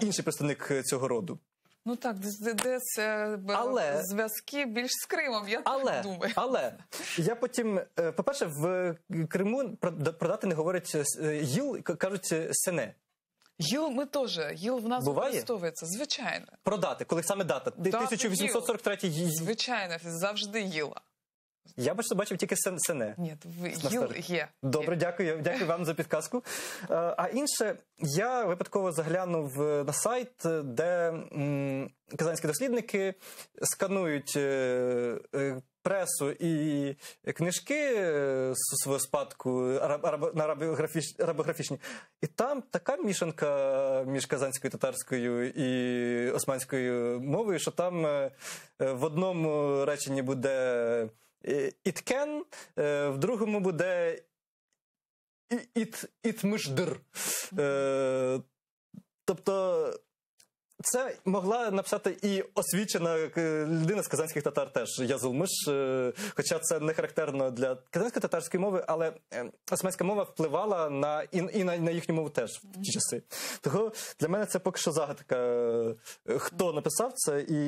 B: інший представник цього роду.
A: Ну так, де, це але, зв'язки більш з Кримом, я але, так думаю.
B: Але я потім, по-перше, в Криму продати не говорять ГІЛ, кажуть сене. Гіл ми
A: теж гіл в нас Буває? використовується, звичайно.
B: Продати, коли саме дата. 1843 гіл. Звичайно, завжди гіла. Я бачу, бачив тільки сене. Ні,
A: гіл є.
B: Добре, дякую дякую вам за підказку. Е, а інше, я випадково заглянув е, на сайт, е, де казанські дослідники сканують пресу і книжки з свого спадку на арабографічні. І там така мішанка між казанською татарською і османською мовою, що там в одному реченні буде. Е, it can, е, в другому буде it, it мишдир. Е, тобто. Це могла написати і освічена людина з казанських татар теж Язулмиш, хоча це не характерно для казанської татарської мови, але османська мова впливала на і, і на, на їхню мову теж в ті часи. Того для мене це поки що загадка, хто написав це, і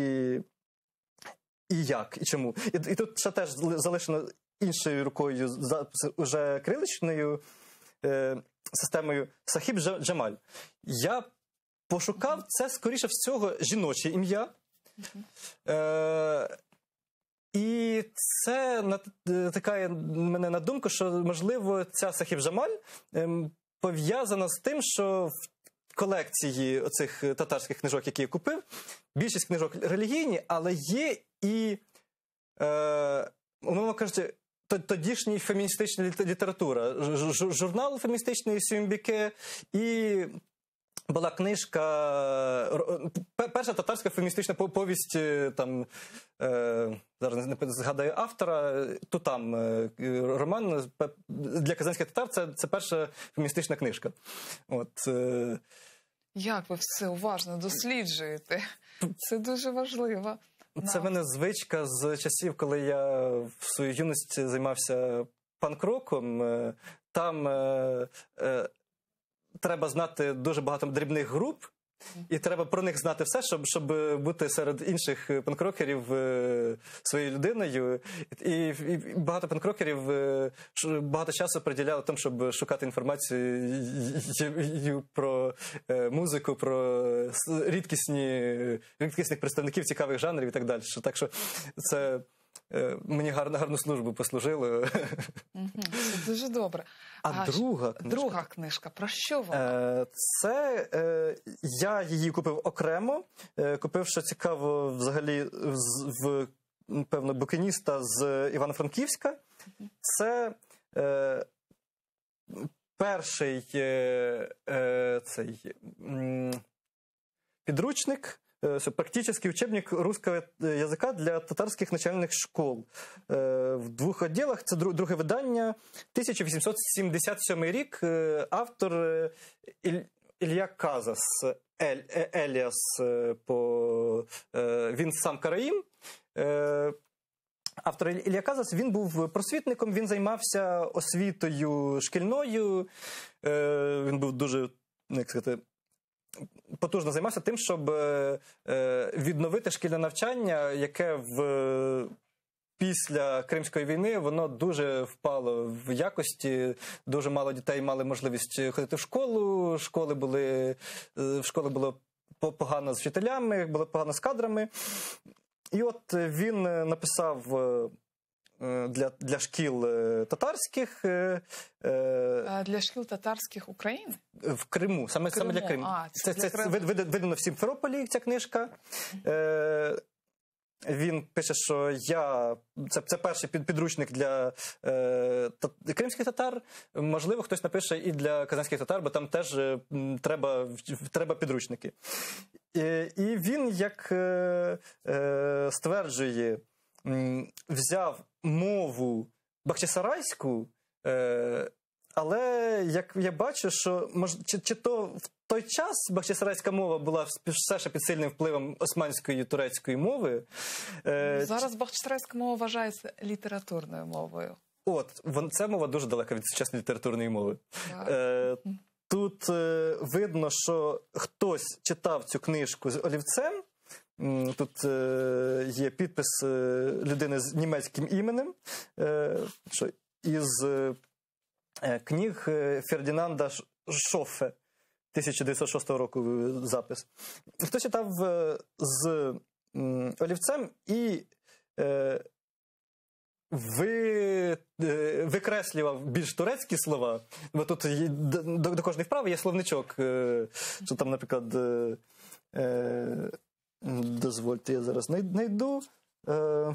B: і як, і чому. І, і тут ще теж залишено іншою рукою, за, уже криличною е, системою Сахіб Джамаль. Я пошукав це, скоріше всього, жіноче ім'я. Е, і це натикає е, мене на думку, що можливо ця Сахіб Жамаль ем, пов'язана з тим, що в колекції оцих татарських книжок, які я купив, більшість книжок релігійні, але є і, е, умовно кажучи, тодішній феміністична література. Журнал феміністичний Сюмбіке і. Була книжка, перша татарська феміністична повість, е, там, е, зараз не згадаю автора, то там е, роман для казанських татар це це перша феміністична книжка. От, е.
A: Як ви все уважно досліджуєте? (laughs) Це дуже важливо.
B: Це в мене звичка з часів, коли я в своїй юності займався панкроком. Е, там е, е, треба знати дуже багато дрібних груп і треба про них знати все, щоб щоб бути серед інших е, панкрокерів е, своєю людиною. І, і багато панкрокерів е, багато часу приділяли тому, щоб шукати інформацію про музику, про рідкісні рідкісних представників цікавих жанрів і так далі. Так що це. Е, мені гарну гарну службу послужили.
A: Це дуже добре. А, а друга книжка, друга
B: книжка, про що вона? Е, це е, я її купив окремо, купив, що цікаво, взагалі, в певно, букиніста з Івано-Франківська. Це перший цей. Підручник Е, практически учебник русского е, языка для татарских начальних школ. Е, в двох відділах це друге видання, 1877 рік. Автор Ілья Казас Еліас, по, він сам Караїм. Автор Ілля Казас він був просвітником, він займався освітою шкільною. Він був дуже як сказати, потужно займався тим, щоб е, е, відновити шкільне навчання, яке в. Після Кримської війни воно дуже впало в якості. Дуже мало дітей мали можливість ходити в школу. Школи були е, в школи було погано з вчителями, було погано з кадрами. І от він написав Е, для для шкіл е, татарських е,
A: для шкіл татарських України
B: в Криму, саме Криму. саме для Криму. А, це це, це видано в Сімферополі. Ця книжка. він пише, що я це це перший підручник для е, та, кримських татар. Можливо, хтось напише і для казанських татар, бо там теж е, треба треба підручники. Е, і він як е, стверджує, взяв мову бахчисарайську, е, але як я бачу, що мож, чи, чи то в той час бахчисарайська мова була все ще під сильним впливом османської турецької мови. Е, Зараз
A: бахчисарайська мова вважається літературною
B: мовою. От, вон, ця мова дуже далека від сучасної літературної мови. Е, Тут е, видно, що хтось читав цю книжку з олівцем. Тут е, є підпис е, людини з німецьким іменем. Е, із книг Фердінанда Шофе 1906 року запис. Хто читав з олівцем і ви, Викреслював більш турецькі слова, бо тут до, до кожної вправи є словничок, що там, наприклад, Дозвольте, я зараз знайду. Е,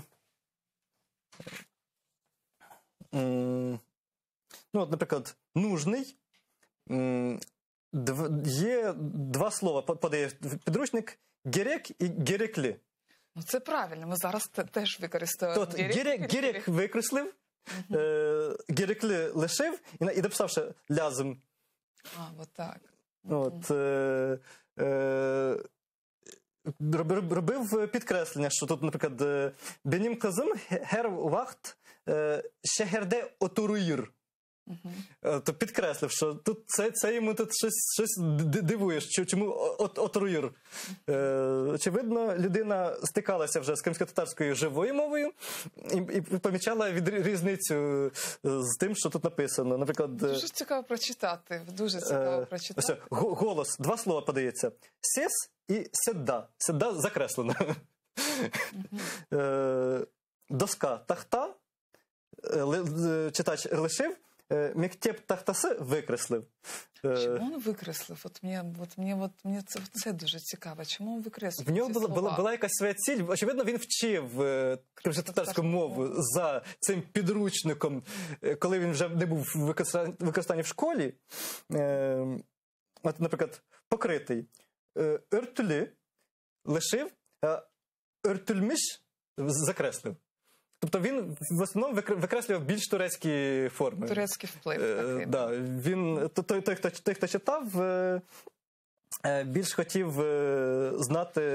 B: ну, от, Наприклад, нужний. Є два слова, подає підручник герек і гереклі.
A: Ну, Це правильно, ми зараз теж використовуємо. Тобто, герек, герек
B: викреслив, е, гереклі лишив і і написавши лязом. А, от так. От, е, е, робив е, підкреслення, що тут, наприклад, е, Бенім Казим гер шегерде отуруїр. Угу. То підкреслив, що тут це це йому тут щось щось дивує, чому от, отруїр. Е, Очевидно, людина стикалася вже з кримсько-татарською живою мовою і і помічала від різницю е, з тим, що тут написано. Наприклад, е, дуже
A: цікаво прочитати. Дуже цікаво е, прочитати.
B: Ось, голос, два слова подається: сіс і седда. Седда закреслено. Угу. Е, доска тахта. Читач лишив Е, мектеп Тахтаси викреслив. Е, Чому він викреслив?
A: От мені, от мені, от мені це, це дуже цікаво. Чому він викреслив? В нього
B: була, була, була якась своя ціль. Очевидно, він вчив е, кримсько-татарську мову за цим підручником, коли він вже не був використаний в школі. От, наприклад, покритий Ертулі лишив, ертульміш закреслив. Тобто він в основному викреслював більш турецькі форми. Турецький вплив. Е, такий. Е, да, ну. він, той, той, хто, той, хто читав, е, е, більш хотів знати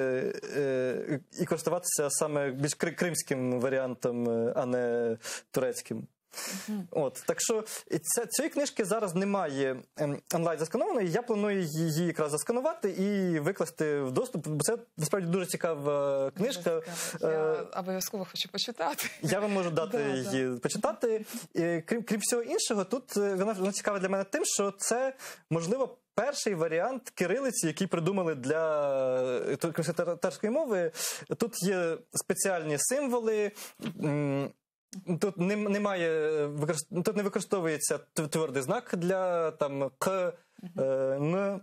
B: і користуватися саме більш кримським варіантом, а не турецьким. Угу. От так що ця цієї книжки зараз немає ем, онлайн засканованої. Я планую її якраз засканувати і викласти в доступ. Бо це насправді дуже цікава книжка. Дуже Я е, обов'язково хочу почитати. Я вам можу дати її да. почитати. Крім крім всього іншого, тут е, вона, вона цікава для мене тим, що це можливо. Перший варіант кирилиці, який придумали для е, татарської мови, тут є спеціальні символи, Тут немає е, ну, тут не використовується твердий знак для там К, е, М.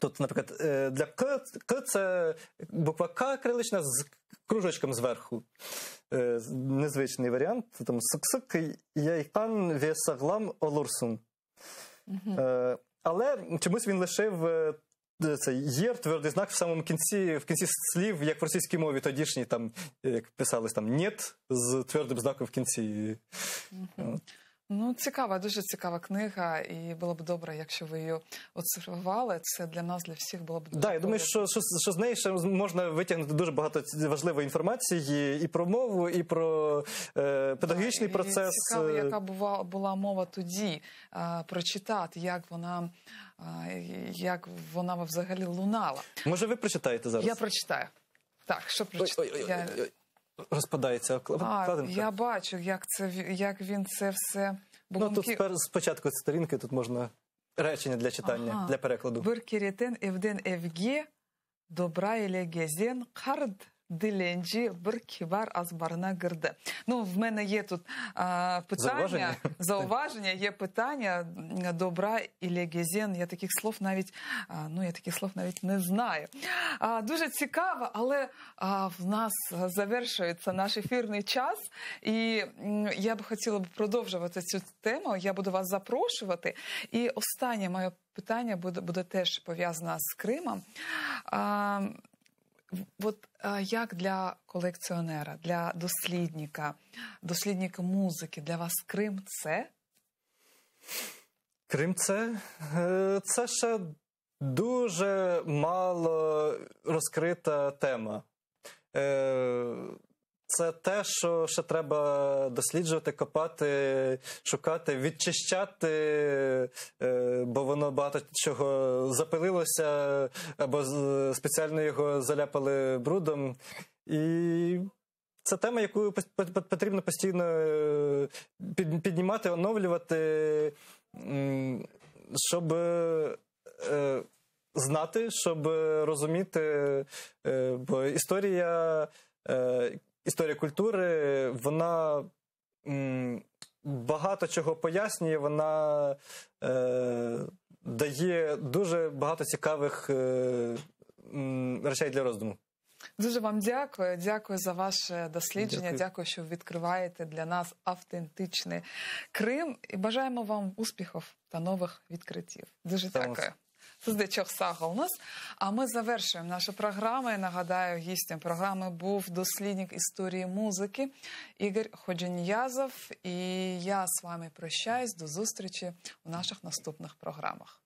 B: Тут, наприклад, е, для К К це буква К крилична з кружочком зверху. Незвичний варіант. Там суксук яйкан Весаглам олурсун. Але чомусь він лишив Е, це є твердий знак в самому кінці в кінці слів, як в російській мові тодішній, там як писалось там «нєт» з твердим знаком в кінці.
A: Ну, цікава, дуже цікава книга, і було б добре, якщо ви її оцифрували. Це для нас, для всіх було б дуже. Да, я
B: думаю, що, що що з неї ще можна витягнути дуже багато важливої інформації і про мову, і про е, педагогічний да, і процес. Цікаво, е. яка
A: була була мова тоді е, прочитати, як вона як вона взагалі лунала.
B: Може, ви прочитаєте зараз? Я прочитаю. Так, що прочитаю? Розпадається обкладинка. Я
A: бачу, як це як він це все Бо Ну, тут
B: спочатку сторінки тут можна речення для читання, ага. для перекладу.
A: Бир евден евгі, добра ілегезен кард диленджі бір азбарна Герде. Ну, в мене є тут а, питання, зауваження. (laughs) зауваження, є питання добра і легезен. Я таких слов навіть а, ну я таких слов навіть не знаю. А, Дуже цікаво, але а, в нас завершується наш ефірний час, і я б хотіла б продовжувати цю тему. Я буду вас запрошувати. І останнє моє питання буде буде теж пов'язане з Кримом. А, От як для колекціонера, для дослідника, дослідника музики, для вас Крим це?
B: Крим це, е, це ще дуже мало розкрита тема. Е, це те, що ще треба досліджувати, копати, шукати, відчищати, е, бо воно багато чого запилилося, або спеціально його заляпали брудом. І це тема, яку потрібно постійно е, піднімати, оновлювати, щоб е, знати, щоб розуміти, бо історія історія культури, вона багато чого пояснює, вона е, дає дуже багато цікавих е, речей для роздуму.
A: Дуже вам дякую. Дякую за ваше дослідження. Дякую. дякую, що відкриваєте для нас автентичний Крим. І бажаємо вам успіхів та нових відкриттів. Дуже дякую. Здечок нас. А ми завершуємо нашу програму. Я нагадаю, гістем програми був дослідник історії музики Ігор Ходжен'язов. І я з вами прощаюсь до зустрічі у наших наступних програмах.